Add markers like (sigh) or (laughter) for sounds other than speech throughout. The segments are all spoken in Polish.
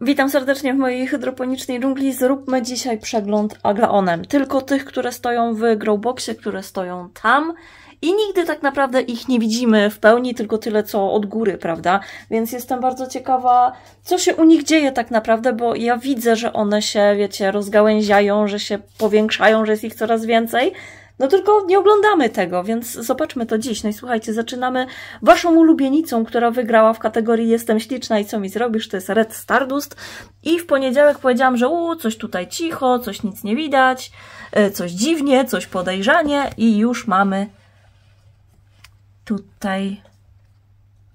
Witam serdecznie w mojej hydroponicznej dżungli. Zróbmy dzisiaj przegląd aglaonem. Tylko tych, które stoją w growboxie, które stoją tam. I nigdy tak naprawdę ich nie widzimy w pełni, tylko tyle co od góry, prawda? Więc jestem bardzo ciekawa, co się u nich dzieje tak naprawdę, bo ja widzę, że one się, wiecie, rozgałęziają, że się powiększają, że jest ich coraz więcej, no tylko nie oglądamy tego, więc zobaczmy to dziś. No i słuchajcie, zaczynamy waszą ulubienicą, która wygrała w kategorii Jestem śliczna i co mi zrobisz, to jest Red Stardust. I w poniedziałek powiedziałam, że u, coś tutaj cicho, coś nic nie widać, e, coś dziwnie, coś podejrzanie i już mamy tutaj,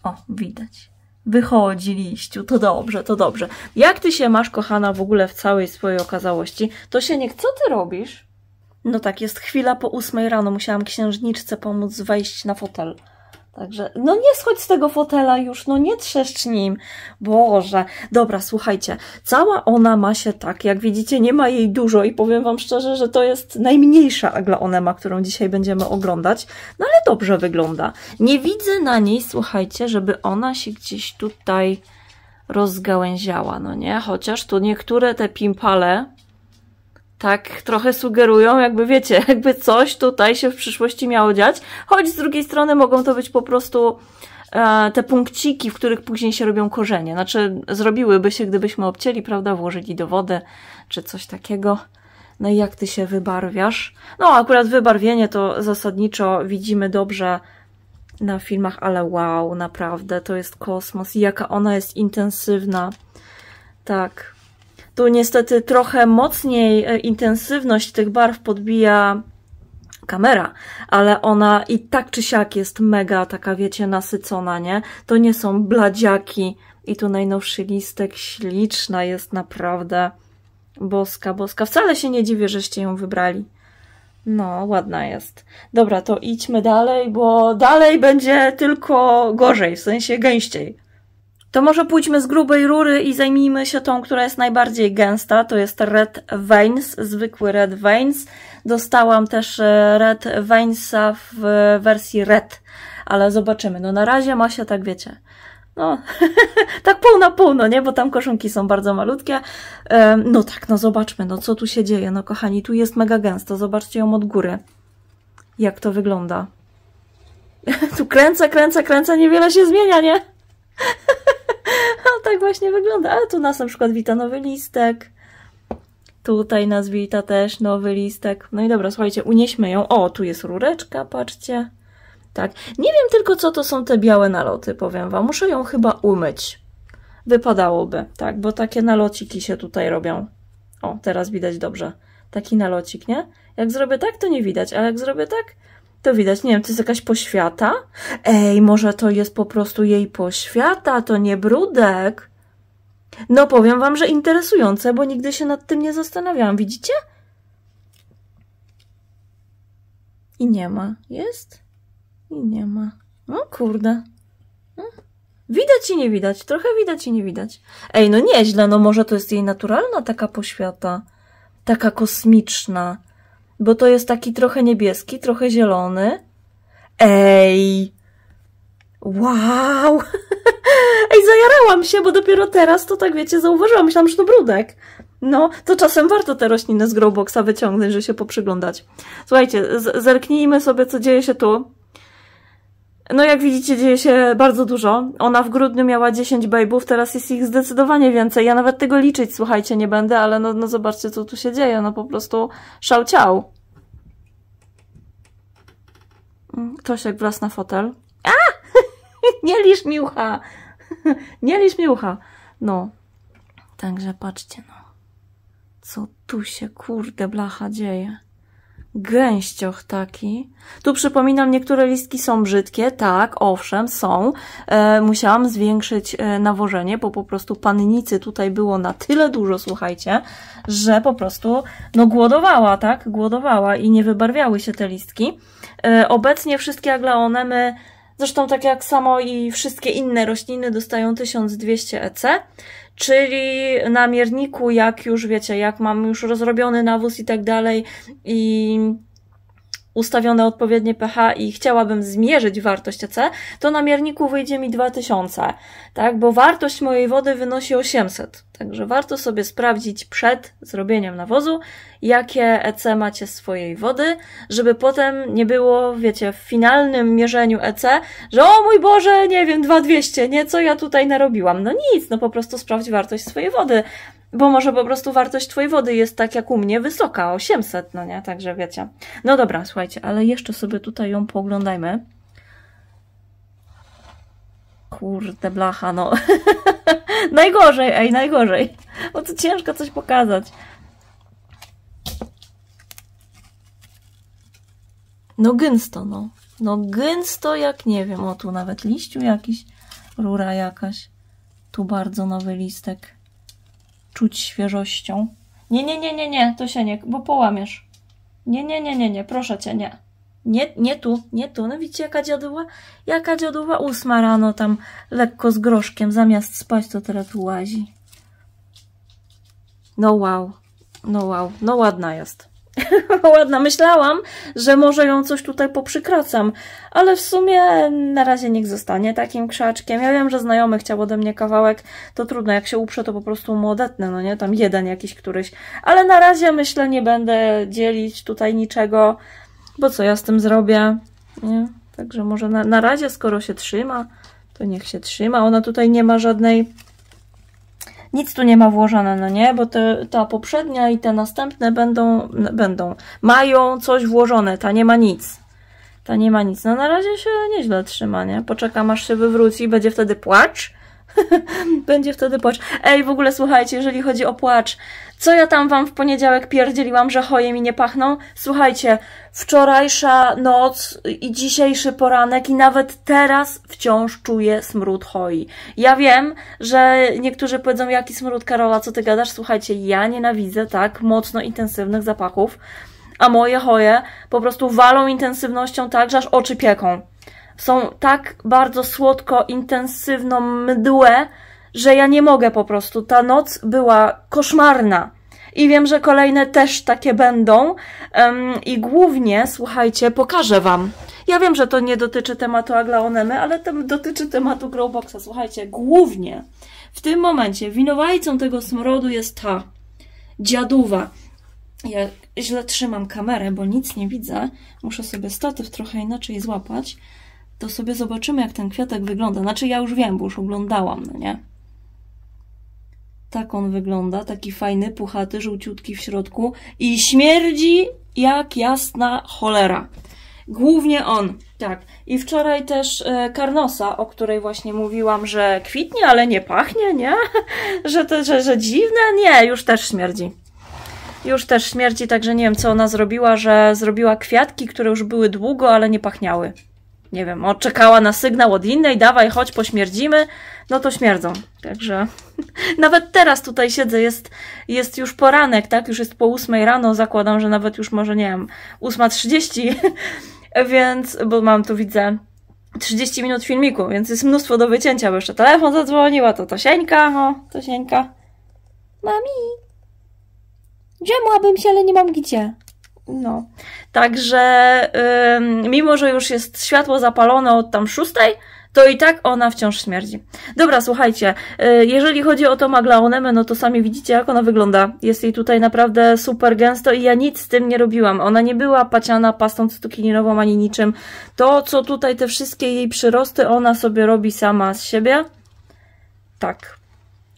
o, widać. Wychodzi liściu, to dobrze, to dobrze. Jak ty się masz, kochana, w ogóle w całej swojej okazałości? To się nie, co ty robisz? No tak, jest chwila po ósmej rano. Musiałam księżniczce pomóc wejść na fotel. Także, no nie schodź z tego fotela już, no nie trzeszcz nim. Boże. Dobra, słuchajcie, cała ona ma się tak, jak widzicie, nie ma jej dużo i powiem Wam szczerze, że to jest najmniejsza aglaonema, którą dzisiaj będziemy oglądać, no ale dobrze wygląda. Nie widzę na niej, słuchajcie, żeby ona się gdzieś tutaj rozgałęziała, no nie? Chociaż tu niektóre te pimpale tak trochę sugerują, jakby wiecie, (laughs) jakby coś tutaj się w przyszłości miało dziać, choć z drugiej strony mogą to być po prostu e, te punkciki, w których później się robią korzenie. Znaczy, zrobiłyby się, gdybyśmy obcięli, prawda, włożyli do wody, czy coś takiego. No i jak ty się wybarwiasz? No, akurat wybarwienie to zasadniczo widzimy dobrze na filmach, ale wow, naprawdę, to jest kosmos. I jaka ona jest intensywna. Tak, tu niestety trochę mocniej e, intensywność tych barw podbija kamera, ale ona i tak czy siak jest mega taka, wiecie, nasycona, nie? To nie są bladziaki i tu najnowszy listek śliczna jest naprawdę boska, boska. Wcale się nie dziwię, żeście ją wybrali. No, ładna jest. Dobra, to idźmy dalej, bo dalej będzie tylko gorzej, w sensie gęściej. To może pójdźmy z grubej rury i zajmijmy się tą, która jest najbardziej gęsta. To jest Red Veins, zwykły Red Veins. Dostałam też e, Red Veinsa w wersji Red, ale zobaczymy. No na razie ma się tak, wiecie, no, (laughs) tak pół na pół, no nie, bo tam koszulki są bardzo malutkie. E, no tak, no zobaczmy, no co tu się dzieje, no kochani, tu jest mega gęsto, zobaczcie ją od góry, jak to wygląda. (laughs) Tu kręcę, kręcę, kręcę, niewiele się zmienia, nie? (laughs) (laughs) tak właśnie wygląda. Ale tu nas na przykład wita nowy listek. Tutaj nas wita też nowy listek. No i dobra, słuchajcie, unieśmy ją. O, tu jest rureczka, patrzcie. Tak. Nie wiem tylko, co to są te białe naloty, powiem Wam. Muszę ją chyba umyć. Wypadałoby, tak, bo takie nalociki się tutaj robią. O, teraz widać dobrze. Taki nalocik, nie? Jak zrobię tak, to nie widać, ale jak zrobię tak, to widać, nie wiem, to jest jakaś poświata? Ej, może to jest po prostu jej poświata, to nie brudek. No powiem wam, że interesujące, bo nigdy się nad tym nie zastanawiałam, widzicie? I nie ma. Jest? I nie ma. No kurde. Hmm? Widać i nie widać, trochę widać i nie widać. Ej, no nieźle, no może to jest jej naturalna taka poświata, taka kosmiczna bo to jest taki trochę niebieski, trochę zielony. Ej! Wow! (laughs) Ej, zajarałam się, bo dopiero teraz to tak wiecie, zauważyłam, myślałam, że to brudek. No, to czasem warto te rośliny z growboxa wyciągnąć, żeby się poprzyglądać. Słuchajcie, zerknijmy sobie, co dzieje się tu. No jak widzicie dzieje się bardzo dużo. Ona w grudniu miała 10 bejbów, teraz jest ich zdecydowanie więcej. Ja nawet tego liczyć, słuchajcie, nie będę, ale no, no zobaczcie co tu się dzieje. No po prostu szał ciał. Mm, ktoś jak wraz na fotel. A! (laughs) nie lisz mi ucha! (laughs) nie lisz mi ucha! No. Także patrzcie no. Co tu się kurde blacha dzieje gęścioch taki. Tu przypominam, niektóre listki są brzydkie, tak, owszem, są. E, musiałam zwiększyć e, nawożenie, bo po prostu pannicy tutaj było na tyle dużo, słuchajcie, że po prostu, no głodowała, tak, głodowała i nie wybarwiały się te listki. E, obecnie wszystkie aglaonemy Zresztą tak jak samo i wszystkie inne rośliny dostają 1200 EC, czyli na mierniku, jak już wiecie, jak mam już rozrobiony nawóz i tak dalej i ustawione odpowiednie pH i chciałabym zmierzyć wartość EC, to na mierniku wyjdzie mi 2000, tak? Bo wartość mojej wody wynosi 800. Także warto sobie sprawdzić przed zrobieniem nawozu, jakie EC macie swojej wody, żeby potem nie było, wiecie, w finalnym mierzeniu EC, że o mój Boże, nie wiem, 2200, nie, co ja tutaj narobiłam. No nic, no po prostu sprawdź wartość swojej wody, bo może po prostu wartość twojej wody jest tak jak u mnie wysoka, 800, no nie? Także wiecie. No dobra, słuchajcie, ale jeszcze sobie tutaj ją pooglądajmy. Kurde, blacha, no. (laughs) najgorzej, ej, najgorzej. O co ciężko coś pokazać. No gęsto, no. No gęsto jak nie wiem. O, tu nawet liściu jakiś, rura jakaś. Tu bardzo nowy listek czuć świeżością. Nie, nie, nie, nie, nie, to się nie, bo połamiesz. Nie, nie, nie, nie, nie, proszę cię, nie. Nie, nie tu, nie tu. No widzicie, jaka dziaduła? Jaka dziaduła? Ósma rano tam lekko z groszkiem, zamiast spać, to teraz tu łazi. No wow, no wow, no ładna jest. (laughs) Ładna, myślałam, że może ją coś tutaj poprzykracam, ale w sumie na razie niech zostanie takim krzaczkiem. Ja wiem, że znajomy chciał ode mnie kawałek, to trudno, jak się uprze, to po prostu mu odetnę, no nie? Tam jeden jakiś któryś. Ale na razie myślę, nie będę dzielić tutaj niczego, bo co ja z tym zrobię, nie? Także może na, na razie, skoro się trzyma, to niech się trzyma. Ona tutaj nie ma żadnej nic tu nie ma włożone, no nie, bo te, ta poprzednia i te następne będą, będą, mają coś włożone, ta nie ma nic. Ta nie ma nic. No na razie się nieźle trzyma, nie? Poczekam aż się wywróci i będzie wtedy płacz (laughs) Będzie wtedy płacz. Ej, w ogóle słuchajcie, jeżeli chodzi o płacz, co ja tam wam w poniedziałek pierdzieliłam, że choje mi nie pachną? Słuchajcie, wczorajsza noc i dzisiejszy poranek i nawet teraz wciąż czuję smród choi. Ja wiem, że niektórzy powiedzą, jaki smród Karola, co ty gadasz? Słuchajcie, ja nienawidzę tak mocno intensywnych zapachów, a moje choje po prostu walą intensywnością tak, że aż oczy pieką są tak bardzo słodko, intensywną mdłe, że ja nie mogę po prostu. Ta noc była koszmarna. I wiem, że kolejne też takie będą. Um, I głównie, słuchajcie, pokażę Wam. Ja wiem, że to nie dotyczy tematu Aglaonemy, ale to dotyczy tematu Growboxa. Słuchajcie, głównie w tym momencie winowajcą tego smrodu jest ta dziaduwa. Ja źle trzymam kamerę, bo nic nie widzę. Muszę sobie statyw trochę inaczej złapać to sobie zobaczymy, jak ten kwiatek wygląda. Znaczy, ja już wiem, bo już oglądałam, no nie? Tak on wygląda, taki fajny, puchaty, żółciutki w środku i śmierdzi jak jasna cholera. Głównie on, tak. I wczoraj też e, karnosa, o której właśnie mówiłam, że kwitnie, ale nie pachnie, nie? (laughs) Że, to, że, że dziwne? Nie, już też śmierdzi. Już też śmierdzi, także nie wiem, co ona zrobiła, że zrobiła kwiatki, które już były długo, ale nie pachniały nie wiem, odczekała na sygnał od innej, dawaj, chodź, pośmierdzimy, no to śmierdzą. Także (laughs) nawet teraz tutaj siedzę, jest, jest już poranek, tak? Już jest po ósmej rano, zakładam, że nawet już może, nie wiem, trzydzieści. (laughs) więc, bo mam tu widzę 30 minut filmiku, więc jest mnóstwo do wycięcia, bo jeszcze telefon zadzwoniła, to Tosieńka, o, Tosieńka. Mami, Gdzie mułabym się, ale nie mam gdzie. No, także yy, mimo, że już jest światło zapalone od tam szóstej, to i tak ona wciąż śmierdzi. Dobra, słuchajcie, y, jeżeli chodzi o to Maglaonemę, no to sami widzicie, jak ona wygląda. Jest jej tutaj naprawdę super gęsto i ja nic z tym nie robiłam. Ona nie była paciana pastą cytukininową ani niczym. To, co tutaj, te wszystkie jej przyrosty, ona sobie robi sama z siebie. Tak,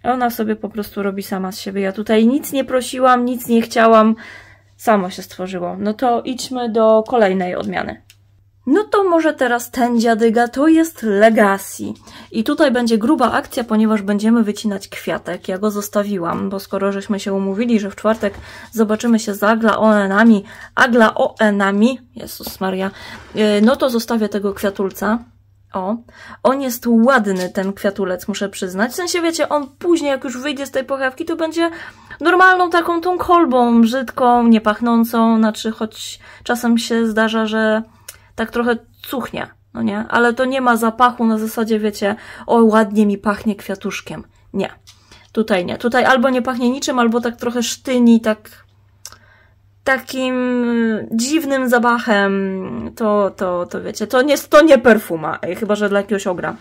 ona sobie po prostu robi sama z siebie. Ja tutaj nic nie prosiłam, nic nie chciałam, samo się stworzyło. No to idźmy do kolejnej odmiany. No to może teraz ten dziadyga to jest Legacy. I tutaj będzie gruba akcja, ponieważ będziemy wycinać kwiatek. Ja go zostawiłam, bo skoro żeśmy się umówili, że w czwartek zobaczymy się z Agla Oenami, Agla Oenami, Jezus Maria, y, no to zostawię tego kwiatulca. O, on jest ładny, ten kwiatulec, muszę przyznać. W sensie, wiecie, on później, jak już wyjdzie z tej pochawki, to będzie normalną taką tą kolbą, brzydką, niepachnącą, znaczy, choć czasem się zdarza, że tak trochę cuchnie, no nie? Ale to nie ma zapachu na zasadzie, wiecie, o, ładnie mi pachnie kwiatuszkiem. Nie. Tutaj nie. Tutaj albo nie pachnie niczym, albo tak trochę sztyni, tak takim dziwnym zapachem, to, to, to wiecie, to nie, to nie perfuma, chyba że dla jakiegoś ogra.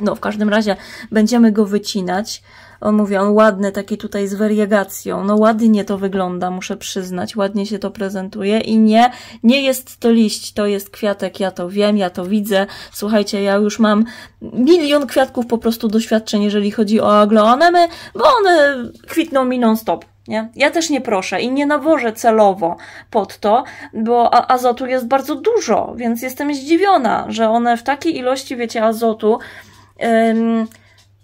No, w każdym razie będziemy go wycinać. On mówi, on ładny, taki tutaj z wariegacją. No ładnie to wygląda, muszę przyznać. Ładnie się to prezentuje i nie, nie jest to liść, to jest kwiatek. Ja to wiem, ja to widzę. Słuchajcie, ja już mam milion kwiatków po prostu doświadczeń, jeżeli chodzi o agleonemy, bo one kwitną mi non-stop. Nie? Ja też nie proszę i nie nawożę celowo pod to, bo azotu jest bardzo dużo, więc jestem zdziwiona, że one w takiej ilości, wiecie, azotu. Ym,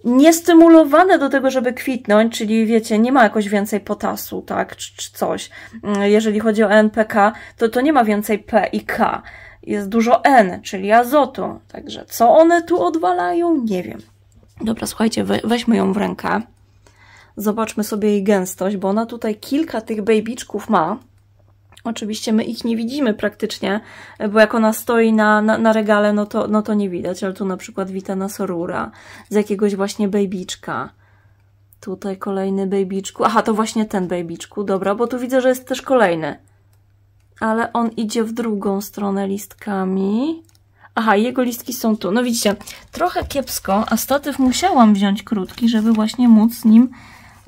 niestymulowane do tego, żeby kwitnąć, czyli wiecie, nie ma jakoś więcej potasu, tak, czy, czy, coś. Mm, jeżeli chodzi o NPK, to, to nie ma więcej P i K. Jest dużo N, czyli azotu. Także co one tu odwalają, nie wiem. Dobra, słuchajcie, we, weźmy ją w rękę. Zobaczmy sobie jej gęstość, bo ona tutaj kilka tych babyczków ma. Oczywiście my ich nie widzimy praktycznie, bo jak ona stoi na, na, na, regale, no to, no to nie widać, ale tu na przykład na Sorura z jakiegoś właśnie babyczka. Tutaj kolejny babyczku, Aha, to właśnie ten babyczku, dobra, bo tu widzę, że jest też kolejny. Ale on idzie w drugą stronę listkami. Aha, jego listki są tu. No widzicie, trochę kiepsko, a statyw musiałam wziąć krótki, żeby właśnie móc nim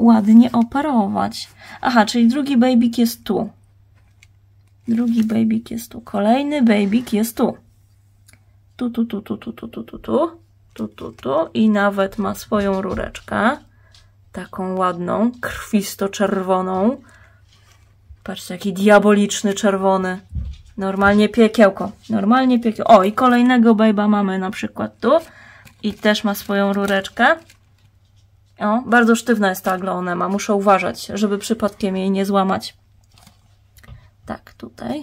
ładnie oparować. Aha, czyli drugi babyk jest tu. Drugi babyk jest tu. Kolejny babyk jest tu. Tu, tu, tu, tu, tu, tu, tu, tu, tu, tu, tu, tu. I nawet ma swoją rureczkę. Taką ładną, krwisto-czerwoną. Patrzcie, jaki diaboliczny czerwony. Normalnie piekiełko. Normalnie piekiełko. O, i kolejnego bejba mamy na przykład tu. I też ma swoją rureczkę. O, bardzo sztywna jest ta aglaonema. Muszę uważać, żeby przypadkiem jej nie złamać. Tak, tutaj.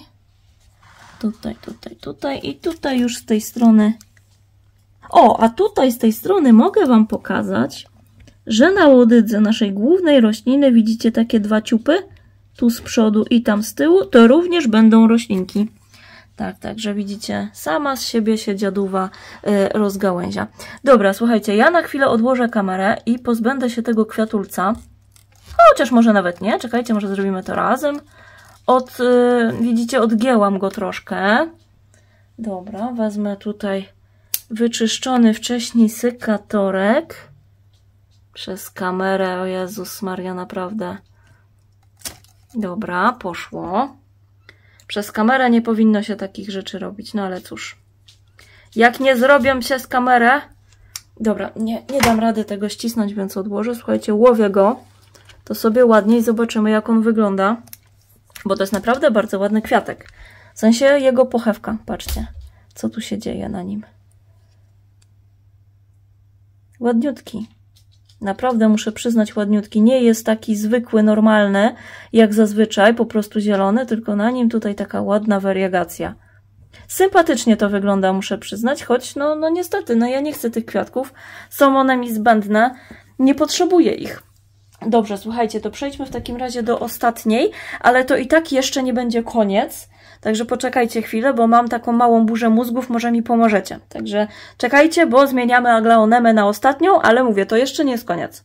Tutaj, tutaj, tutaj i tutaj już z tej strony. O, a tutaj z tej strony mogę Wam pokazać, że na łodydze naszej głównej rośliny widzicie takie dwa ciupy, tu z przodu i tam z tyłu, to również będą roślinki. Tak, także widzicie, sama z siebie się dziaduwa yy, rozgałęzia. Dobra, słuchajcie, ja na chwilę odłożę kamerę i pozbędę się tego kwiatulca. Chociaż może nawet nie, czekajcie, może zrobimy to razem. Od, yy, widzicie, odgięłam go troszkę. Dobra, wezmę tutaj wyczyszczony wcześniej sykatorek. Przez kamerę, o Jezus Maria, naprawdę. Dobra, poszło. Przez kamerę nie powinno się takich rzeczy robić, no ale cóż. Jak nie zrobią przez kamerę... Dobra, nie, nie dam rady tego ścisnąć, więc odłożę. Słuchajcie, łowię go. To sobie ładniej zobaczymy, jak on wygląda. Bo to jest naprawdę bardzo ładny kwiatek. W sensie jego pochewka. Patrzcie, co tu się dzieje na nim. Ładniutki. Naprawdę muszę przyznać ładniutki. Nie jest taki zwykły, normalny, jak zazwyczaj, po prostu zielony, tylko na nim tutaj taka ładna wariagacja. Sympatycznie to wygląda, muszę przyznać, choć no, no niestety, no ja nie chcę tych kwiatków. Są one mi zbędne, nie potrzebuję ich. Dobrze, słuchajcie, to przejdźmy w takim razie do ostatniej, ale to i tak jeszcze nie będzie koniec, Także poczekajcie chwilę, bo mam taką małą burzę mózgów, może mi pomożecie. Także czekajcie, bo zmieniamy Aglaonemę na ostatnią, ale mówię, to jeszcze nie jest koniec.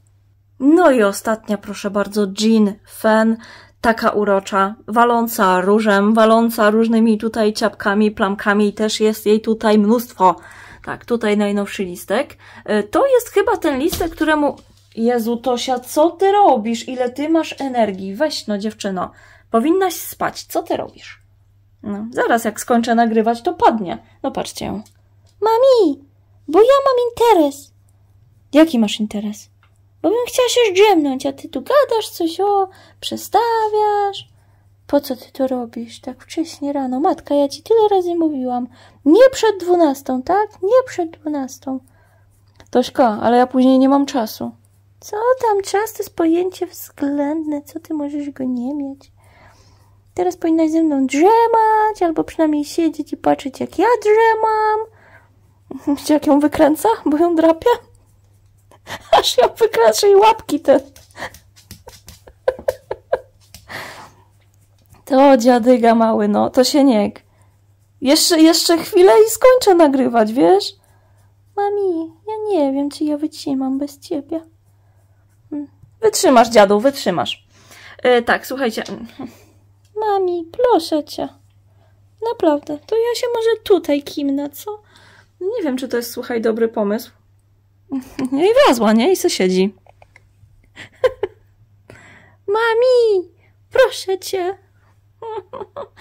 No i ostatnia, proszę bardzo, Jean Fen, taka urocza, waląca różem, waląca różnymi tutaj ciapkami, plamkami, też jest jej tutaj mnóstwo. Tak, tutaj najnowszy listek. E, to jest chyba ten listek, któremu... Jezu, Tosia, co ty robisz? Ile ty masz energii? Weź no, dziewczyno. Powinnaś spać. Co ty robisz? No, zaraz jak skończę nagrywać, to padnie. No patrzcie ją. Mami, bo ja mam interes. Jaki masz interes? Bo bym chciała się zdrzemnąć, a ty tu gadasz coś, o, przestawiasz. Po co ty to robisz tak wcześnie rano? Matka, ja ci tyle razy mówiłam. Nie przed dwunastą, tak? Nie przed dwunastą. Tośka, ale ja później nie mam czasu. Co tam, czas to jest pojęcie względne, co ty możesz go nie mieć? Teraz powinnaś ze mną drzemać, albo przynajmniej siedzieć i patrzeć, jak ja drzemam. (laughs) Widzicie, jak ją wykręca, bo ją drapia? (laughs) Aż ja wykręca jej łapki te. (laughs) To dziadyga mały, no, to się niek. Jeszcze, jeszcze chwilę i skończę nagrywać, wiesz? Mami, ja nie wiem, czy ja wytrzymam bez ciebie. Hmm. Wytrzymasz, dziadu, wytrzymasz. Yy, tak, słuchajcie. Mami, proszę cię. Naprawdę, to ja się może tutaj kimnę, co? No nie wiem, czy to jest, słuchaj, dobry pomysł. No (laughs) i wlazła, nie? I co siedzi. (laughs) Mami, proszę cię.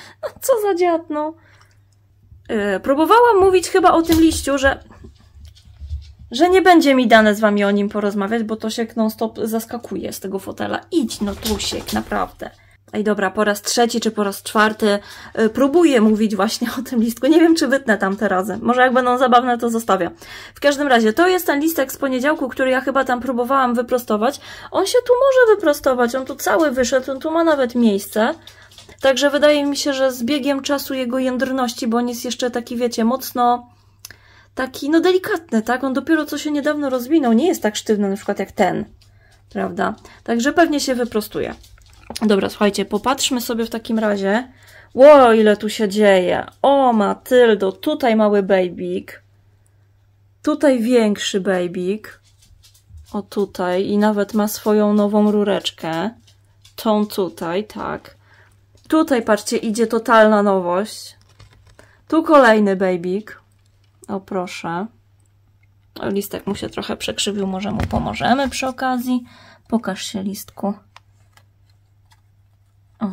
(laughs) co za dziadno. Yy, próbowałam mówić chyba o tym liściu, że że nie będzie mi dane z wami o nim porozmawiać, bo to się non-stop zaskakuje z tego fotela. Idź no, Tusiek, naprawdę. Ej, dobra, po raz trzeci czy po raz czwarty y, próbuję mówić właśnie (laughs) o tym listku. Nie wiem, czy wytnę tam te razy. Może jak będą zabawne, to zostawię. W każdym razie, to jest ten listek z poniedziałku, który ja chyba tam próbowałam wyprostować. On się tu może wyprostować, on tu cały wyszedł, on tu ma nawet miejsce. Także wydaje mi się, że z biegiem czasu jego jędrności, bo on jest jeszcze taki, wiecie, mocno taki, no delikatny, tak? On dopiero co się niedawno rozwinął, nie jest tak sztywny na przykład jak ten, prawda? Także pewnie się wyprostuje. Dobra, słuchajcie, popatrzmy sobie w takim razie. Ło, ile tu się dzieje. O, Matyldo, tutaj mały babyk. Tutaj większy babyk. O, tutaj. I nawet ma swoją nową rureczkę. Tą tutaj, tak. Tutaj, patrzcie, idzie totalna nowość. Tu kolejny babyk. O, proszę. listek mu się trochę przekrzywił, może mu pomożemy przy okazji. Pokaż się, listku. O,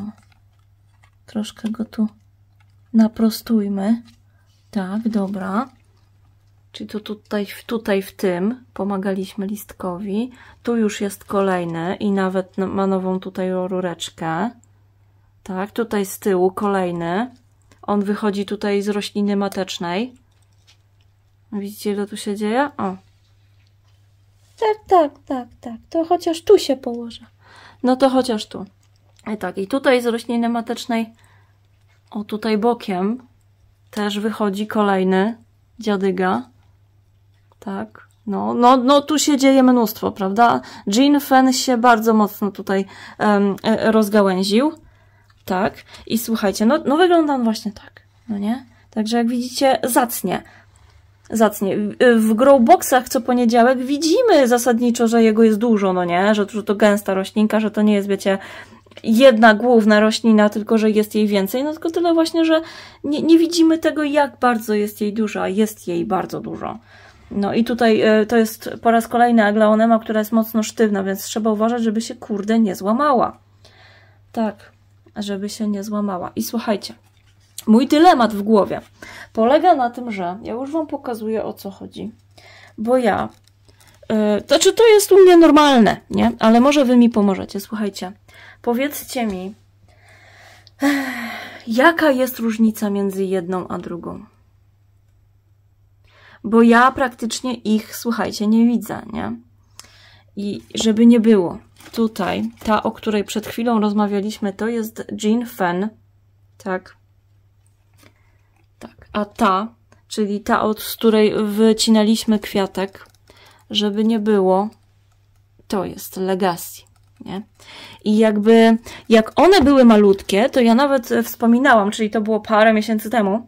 troszkę go tu naprostujmy. Tak, dobra. Czyli to tutaj, tutaj w tym pomagaliśmy listkowi. Tu już jest kolejny i nawet ma nową tutaj rureczkę. Tak, tutaj z tyłu kolejny. On wychodzi tutaj z rośliny matecznej. Widzicie, ile tu się dzieje? O. Tak, tak, tak, tak. To chociaż tu się położę. No to chociaż tu. I e, tak, i tutaj z rośliny matecznej, o tutaj bokiem, też wychodzi kolejny dziadyga. Tak, no, no, no tu się dzieje mnóstwo, prawda? Jean Fen się bardzo mocno tutaj um, rozgałęził. Tak, i słuchajcie, no, no wygląda on właśnie tak, no nie? Także jak widzicie, zacnie. Zacnie. E, w growboxach co poniedziałek widzimy zasadniczo, że jego jest dużo, no nie? Że, że to gęsta roślinka, że to nie jest, wiecie, jedna główna roślina, tylko że jest jej więcej, no tylko tyle właśnie, że nie, nie widzimy tego, jak bardzo jest jej dużo, a jest jej bardzo dużo. No i tutaj y, to jest po raz kolejny aglaonema, która jest mocno sztywna, więc trzeba uważać, żeby się kurde nie złamała. Tak, żeby się nie złamała. I słuchajcie, mój dylemat w głowie polega na tym, że ja już Wam pokazuję o co chodzi, bo ja, yy, to czy to jest u mnie normalne, nie? Ale może Wy mi pomożecie, słuchajcie. Powiedzcie mi, (sighs) jaka jest różnica między jedną a drugą? Bo ja praktycznie ich, słuchajcie, nie widzę, nie? I żeby nie było, tutaj, ta, o której przed chwilą rozmawialiśmy, to jest Jean Fen, tak? Tak, a ta, czyli ta, od której wycinaliśmy kwiatek, żeby nie było, to jest Legacy nie? I jakby, jak one były malutkie, to ja nawet e, wspominałam, czyli to było parę miesięcy temu,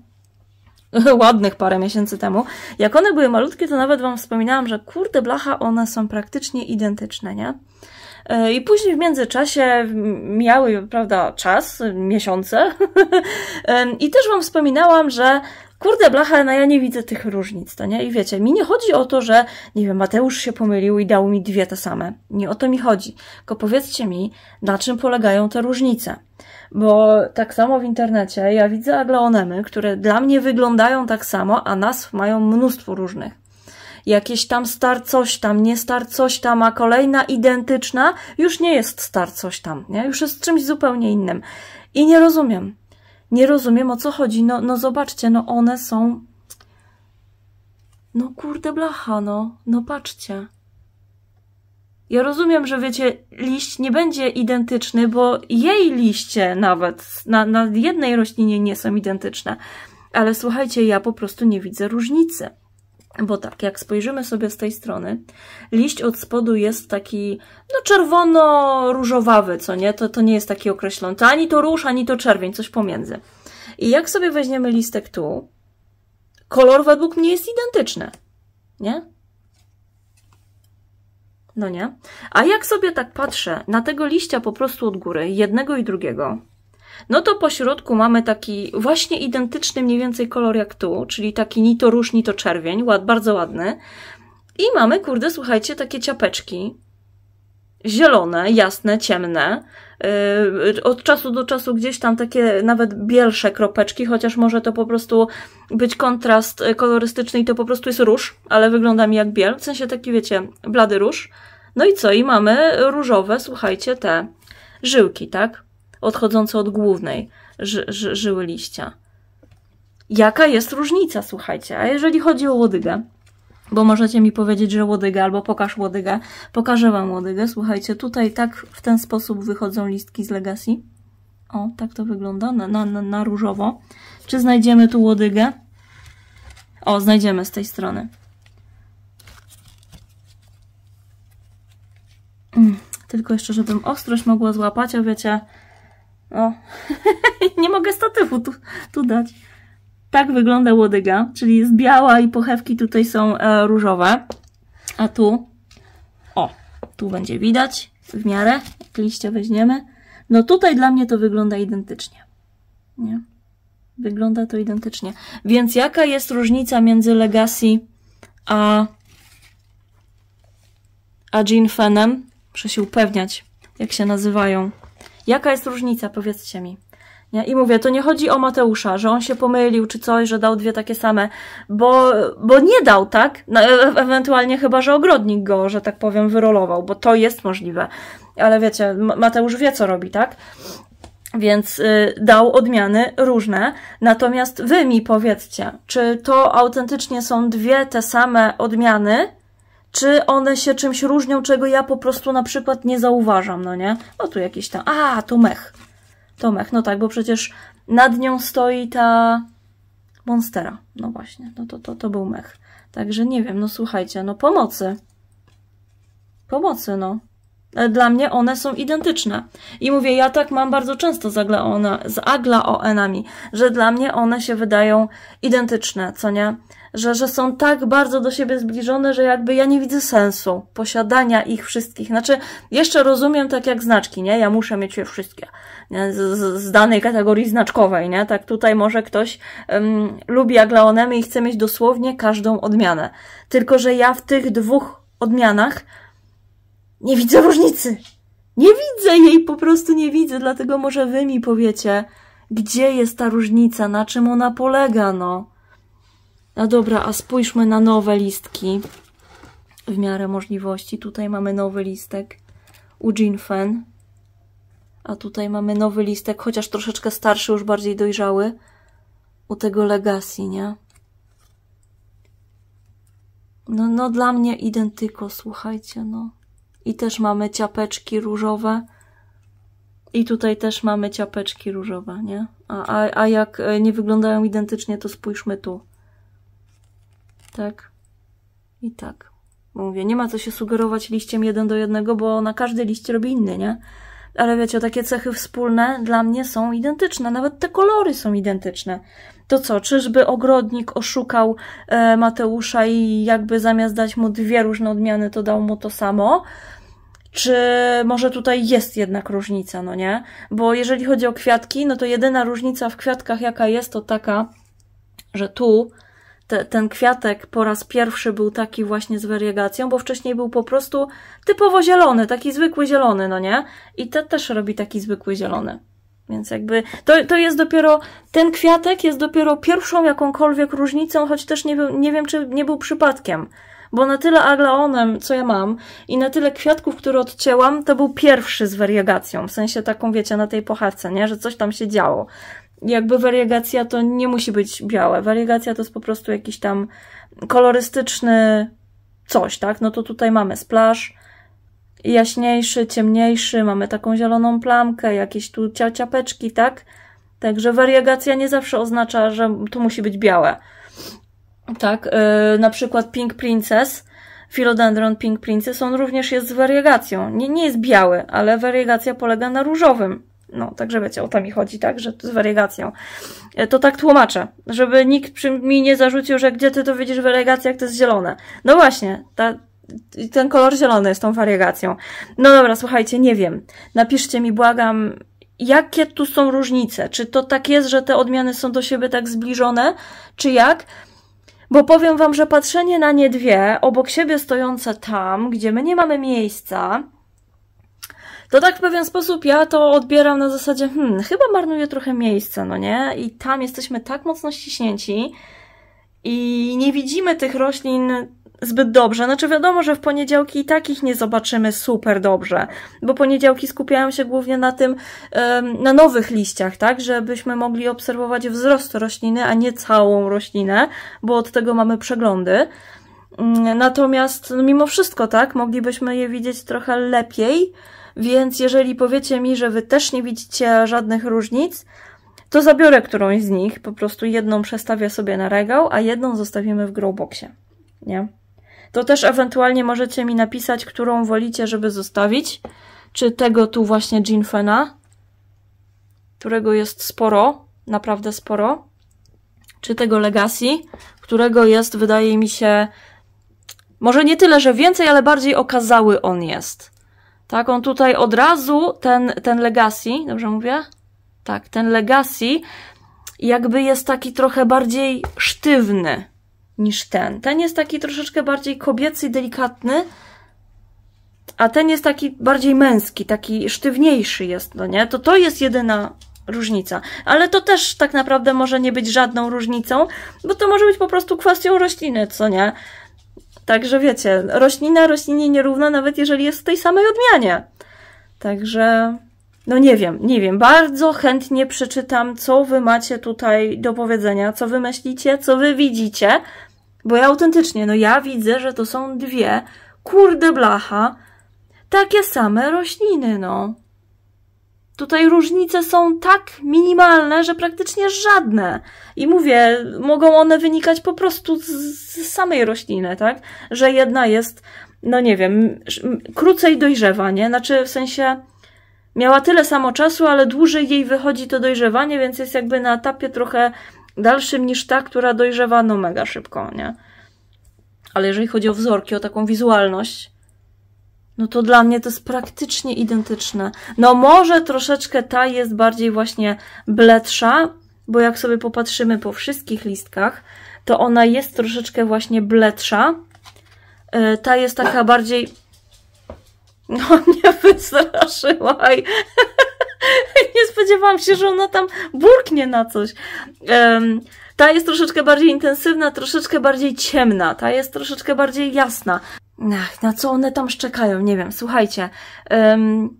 (laughs) ładnych parę miesięcy temu, jak one były malutkie, to nawet Wam wspominałam, że kurde blacha, one są praktycznie identyczne, nie? E, I później w międzyczasie miały, prawda, czas, miesiące. (laughs) E, I też Wam wspominałam, że kurde blacha, no ja nie widzę tych różnic, to nie? I wiecie, mi nie chodzi o to, że, nie wiem, Mateusz się pomylił i dał mi dwie te same. Nie o to mi chodzi. Tylko powiedzcie mi, na czym polegają te różnice. Bo tak samo w internecie ja widzę aglaonemy, które dla mnie wyglądają tak samo, a nas mają mnóstwo różnych jakieś tam star coś tam, nie star coś tam, a kolejna identyczna już nie jest star coś tam, nie? już jest czymś zupełnie innym. I nie rozumiem nie rozumiem o co chodzi. No, no zobaczcie, no one są... No kurde blacha, no. No patrzcie. Ja rozumiem, że wiecie, liść nie będzie identyczny, bo jej liście nawet na, na jednej roślinie nie są identyczne. Ale słuchajcie, ja po prostu nie widzę różnicy. Bo tak, jak spojrzymy sobie z tej strony, liść od spodu jest taki, no czerwono-różowawy, co nie? To, to nie jest taki określony. To ani to róż, ani to czerwień, coś pomiędzy. I jak sobie weźmiemy listek tu, kolor według mnie jest identyczny, nie? No nie? A jak sobie tak patrzę na tego liścia po prostu od góry, jednego i drugiego, no to po środku mamy taki właśnie identyczny mniej więcej kolor jak tu, czyli taki ni to róż, ni to czerwień, ład, bardzo ładny. I mamy, kurde, słuchajcie, takie ciapeczki. Zielone, jasne, ciemne. Yy, od czasu do czasu gdzieś tam takie nawet bielsze kropeczki, chociaż może to po prostu być kontrast kolorystyczny i to po prostu jest róż, ale wygląda mi jak biel, w sensie taki, wiecie, blady róż. No i co? I mamy różowe, słuchajcie, te żyłki, tak? odchodzące od głównej żyły liścia. Jaka jest różnica, słuchajcie? A jeżeli chodzi o łodygę, bo możecie mi powiedzieć, że łodyga, albo pokaż łodygę, pokażę Wam łodygę. Słuchajcie, tutaj tak w ten sposób wychodzą listki z Legacy. O, tak to wygląda, na, na, na różowo. Czy znajdziemy tu łodygę? O, znajdziemy z tej strony. Mm, tylko jeszcze, żebym ostrość mogła złapać, a wiecie, o, (laughs) nie mogę statywu tu, tu dać. Tak wygląda łodyga, czyli jest biała i pochewki tutaj są e, różowe. A tu, o, tu będzie widać w miarę, jak liście weźmiemy. No tutaj dla mnie to wygląda identycznie. Nie? Wygląda to identycznie. Więc jaka jest różnica między Legacy a, a Jean Fenem? Muszę się upewniać, jak się nazywają. Jaka jest różnica? Powiedzcie mi. Nie? I mówię, to nie chodzi o Mateusza, że on się pomylił czy coś, że dał dwie takie same, bo, bo nie dał, tak? No, e, e, ewentualnie chyba, że ogrodnik go, że tak powiem, wyrolował, bo to jest możliwe. Ale wiecie, Mateusz wie, co robi, tak? Więc y, dał odmiany różne. Natomiast wy mi powiedzcie, czy to autentycznie są dwie te same odmiany, czy one się czymś różnią, czego ja po prostu na przykład nie zauważam, no nie? O, tu jakiś tam, a, to mech. To mech, no tak, bo przecież nad nią stoi ta monstera. No właśnie, no to, to, to był mech. Także nie wiem, no słuchajcie, no pomocy. Pomocy, no. E, dla mnie one są identyczne. I mówię, ja tak mam bardzo często z, aglaona, z aglaoenami, że dla mnie one się wydają identyczne, co nie? że, że są tak bardzo do siebie zbliżone, że jakby ja nie widzę sensu posiadania ich wszystkich. Znaczy, jeszcze rozumiem tak jak znaczki, nie? Ja muszę mieć je wszystkie nie? Z, z danej kategorii znaczkowej, nie? Tak tutaj może ktoś um, lubi aglaonemy i chce mieć dosłownie każdą odmianę. Tylko, że ja w tych dwóch odmianach nie widzę różnicy. Nie widzę jej, po prostu nie widzę, dlatego może wy mi powiecie, gdzie jest ta różnica, na czym ona polega, no. No dobra, a spójrzmy na nowe listki. W miarę możliwości. Tutaj mamy nowy listek u Jinfen. A tutaj mamy nowy listek, chociaż troszeczkę starszy, już bardziej dojrzały. U tego Legacy, nie? No, no dla mnie identyko, słuchajcie, no. I też mamy ciapeczki różowe. I tutaj też mamy ciapeczki różowe, nie? A, a, a jak e, nie wyglądają identycznie, to spójrzmy tu tak i tak. Bo mówię, nie ma co się sugerować liściem jeden do jednego, bo na każdy liście robi inny, nie? Ale wiecie, takie cechy wspólne dla mnie są identyczne, nawet te kolory są identyczne. To co, czyżby ogrodnik oszukał e, Mateusza i jakby zamiast dać mu dwie różne odmiany, to dał mu to samo? czy może tutaj jest jednak różnica, no nie? Bo jeżeli chodzi o kwiatki, no to jedyna różnica w kwiatkach jaka jest, to taka, że tu te, ten kwiatek po raz pierwszy był taki właśnie z wariegacją, bo wcześniej był po prostu typowo zielony, taki zwykły zielony, no nie? I to też robi taki zwykły zielony. Więc jakby to, to jest dopiero, ten kwiatek jest dopiero pierwszą jakąkolwiek różnicą, choć też nie, nie wiem, czy nie był przypadkiem. Bo na tyle aglaonem, co ja mam, i na tyle kwiatków, które odcięłam, to był pierwszy z wariegacją. W sensie taką, wiecie, na tej pochawce, nie? Że coś tam się działo jakby wariegacja to nie musi być białe. Wariegacja to jest po prostu jakiś tam kolorystyczny coś, tak? No to tutaj mamy splash, jaśniejszy, ciemniejszy, mamy taką zieloną plamkę, jakieś tu ciapeczki, tak? Także wariegacja nie zawsze oznacza, że tu musi być białe. Tak, yy, na przykład Pink Princess, Philodendron Pink Princess, on również jest z wariegacją. Nie, nie jest biały, ale wariegacja polega na różowym. No, także wiecie, o to mi chodzi, tak, że z wariegacją. E, to tak tłumaczę, żeby nikt mi nie zarzucił, że gdzie ty to widzisz wariegację, jak to jest zielone. No właśnie, ta, ten kolor zielony jest tą wariegacją. No dobra, słuchajcie, nie wiem. Napiszcie mi, błagam, jakie tu są różnice? Czy to tak jest, że te odmiany są do siebie tak zbliżone, czy jak? Bo powiem Wam, że patrzenie na nie dwie obok siebie stojące tam, gdzie my nie mamy miejsca, to tak w pewien sposób ja to odbieram na zasadzie, hmm, chyba marnuję trochę miejsca, no nie? I tam jesteśmy tak mocno ściśnięci i nie widzimy tych roślin zbyt dobrze. Znaczy wiadomo, że w poniedziałki i takich nie zobaczymy super dobrze, bo poniedziałki skupiają się głównie na tym, na nowych liściach, tak, żebyśmy mogli obserwować wzrost rośliny, a nie całą roślinę, bo od tego mamy przeglądy. Mm, natomiast no, mimo wszystko, tak, moglibyśmy je widzieć trochę lepiej, więc jeżeli powiecie mi, że wy też nie widzicie żadnych różnic, to zabiorę którąś z nich, po prostu jedną przestawię sobie na regał, a jedną zostawimy w growboxie, nie? To też ewentualnie możecie mi napisać, którą wolicie, żeby zostawić, czy tego tu właśnie Ginfena, którego jest sporo, naprawdę sporo, czy tego Legacy, którego jest, wydaje mi się, może nie tyle, że więcej, ale bardziej okazały on jest. Tak, on tutaj od razu ten, ten Legacy, dobrze mówię? Tak, ten Legacy jakby jest taki trochę bardziej sztywny niż ten. Ten jest taki troszeczkę bardziej kobiecy i delikatny, a ten jest taki bardziej męski, taki sztywniejszy jest, no nie? To to jest jedyna różnica. Ale to też tak naprawdę może nie być żadną różnicą, bo to może być po prostu kwestią rośliny, co nie? Także wiecie, roślina roślinie nierówna, nawet jeżeli jest w tej samej odmianie. Także, no nie wiem, nie wiem. Bardzo chętnie przeczytam, co wy macie tutaj do powiedzenia, co wy myślicie, co wy widzicie, bo ja autentycznie, no ja widzę, że to są dwie, kurde blacha, takie same rośliny, no. Tutaj różnice są tak minimalne, że praktycznie żadne. I mówię, mogą one wynikać po prostu z, z samej rośliny, tak? Że jedna jest, no nie wiem, krócej dojrzewa, nie? Znaczy w sensie miała tyle samo czasu, ale dłużej jej wychodzi to dojrzewanie, więc jest jakby na etapie trochę dalszym niż ta, która dojrzewa no mega szybko, nie? Ale jeżeli chodzi o wzorki, o taką wizualność, no to dla mnie to jest praktycznie identyczne. No może troszeczkę ta jest bardziej właśnie bledsza, bo jak sobie popatrzymy po wszystkich listkach, to ona jest troszeczkę właśnie bledsza. E, ta jest taka bardziej... No (laughs) mnie wystraszyła (laughs) nie spodziewałam się, że ona tam burknie na coś. ta jest troszeczkę bardziej intensywna, troszeczkę bardziej ciemna, ta jest troszeczkę bardziej jasna. Ach, na co one tam szczekają? Nie wiem, słuchajcie. Um,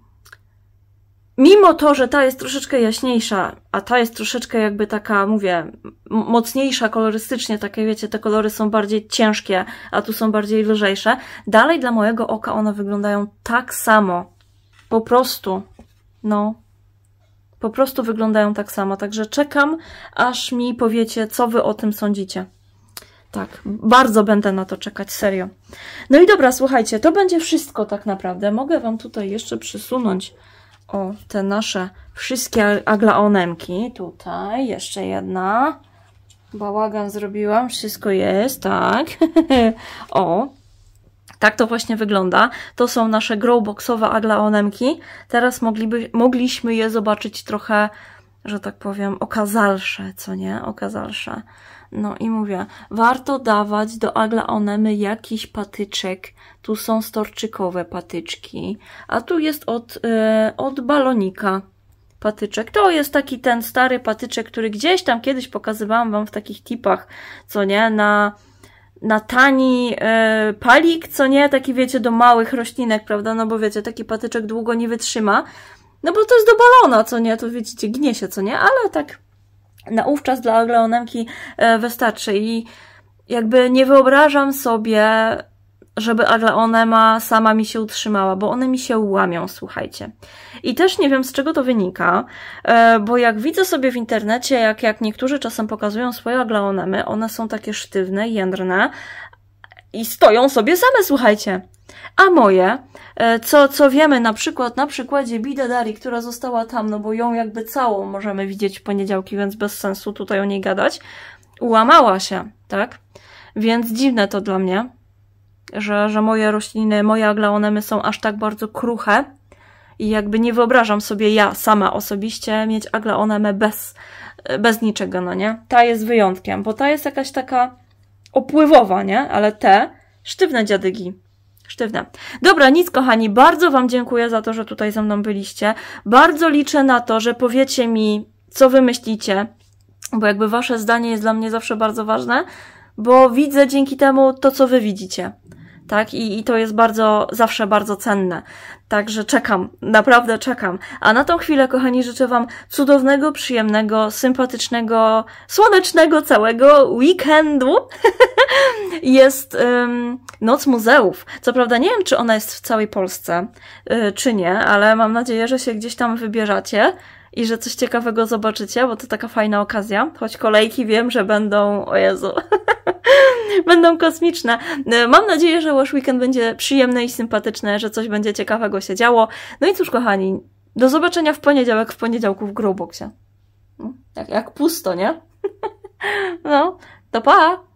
mimo to, że ta jest troszeczkę jaśniejsza, a ta jest troszeczkę jakby taka, mówię, mocniejsza kolorystycznie, takie wiecie, te kolory są bardziej ciężkie, a tu są bardziej lżejsze, dalej dla mojego oka one wyglądają tak samo. Po prostu. No. Po prostu wyglądają tak samo, także czekam, aż mi powiecie, co wy o tym sądzicie. Tak, bardzo będę na to czekać, serio. No i dobra, słuchajcie, to będzie wszystko tak naprawdę. Mogę Wam tutaj jeszcze przysunąć o te nasze wszystkie aglaonemki. Tutaj jeszcze jedna. Bałagan zrobiłam, wszystko jest, tak. (laughs) o, tak to właśnie wygląda. To są nasze growboxowe aglaonemki. Teraz mogliby, mogliśmy je zobaczyć trochę, że tak powiem, okazalsze, co nie? Okazalsze. No i mówię, warto dawać do aglaonemy jakiś patyczek. Tu są storczykowe patyczki, a tu jest od, yy, od balonika patyczek. To jest taki ten stary patyczek, który gdzieś tam kiedyś pokazywałam Wam w takich tipach, co nie, na, na tani yy, palik, co nie, taki wiecie, do małych roślinek, prawda, no bo wiecie, taki patyczek długo nie wytrzyma, no bo to jest do balona, co nie, to wiecie gnie się, co nie, ale tak naówczas dla Aglaonemki e, wystarczy i jakby nie wyobrażam sobie, żeby Agleonema sama mi się utrzymała, bo one mi się łamią, słuchajcie. I też nie wiem, z czego to wynika, e, bo jak widzę sobie w internecie, jak, jak niektórzy czasem pokazują swoje Agleonemy, one są takie sztywne, jędrne, i stoją sobie same, słuchajcie. A moje, e, co, co wiemy na przykład na przykładzie Bidadari, która została tam, no bo ją jakby całą możemy widzieć w poniedziałki, więc bez sensu tutaj o niej gadać, ułamała się, tak? Więc dziwne to dla mnie, że, że moje rośliny, moje aglaonemy są aż tak bardzo kruche i jakby nie wyobrażam sobie ja sama osobiście mieć aglaonemę bez, bez niczego, no nie? Ta jest wyjątkiem, bo ta jest jakaś taka opływowa, nie? Ale te sztywne dziadygi. Sztywne. Dobra, nic kochani, bardzo Wam dziękuję za to, że tutaj ze mną byliście. Bardzo liczę na to, że powiecie mi, co Wy myślicie, bo jakby Wasze zdanie jest dla mnie zawsze bardzo ważne, bo widzę dzięki temu to, co Wy widzicie tak? I, I to jest bardzo, zawsze bardzo cenne. Także czekam, naprawdę czekam. A na tą chwilę, kochani, życzę Wam cudownego, przyjemnego, sympatycznego, słonecznego całego weekendu. (laughs) jest um, Noc Muzeów. Co prawda nie wiem, czy ona jest w całej Polsce, yy, czy nie, ale mam nadzieję, że się gdzieś tam wybierzacie i że coś ciekawego zobaczycie, bo to taka fajna okazja, choć kolejki wiem, że będą, o Jezu, (laughs) będą kosmiczne. E, mam nadzieję, że Wash Weekend będzie przyjemny i sympatyczny, że coś będzie ciekawego się działo. No i cóż, kochani, do zobaczenia w poniedziałek, w poniedziałku w Growboxie. Mm, jak, jak pusto, nie? (laughs) no, to pa!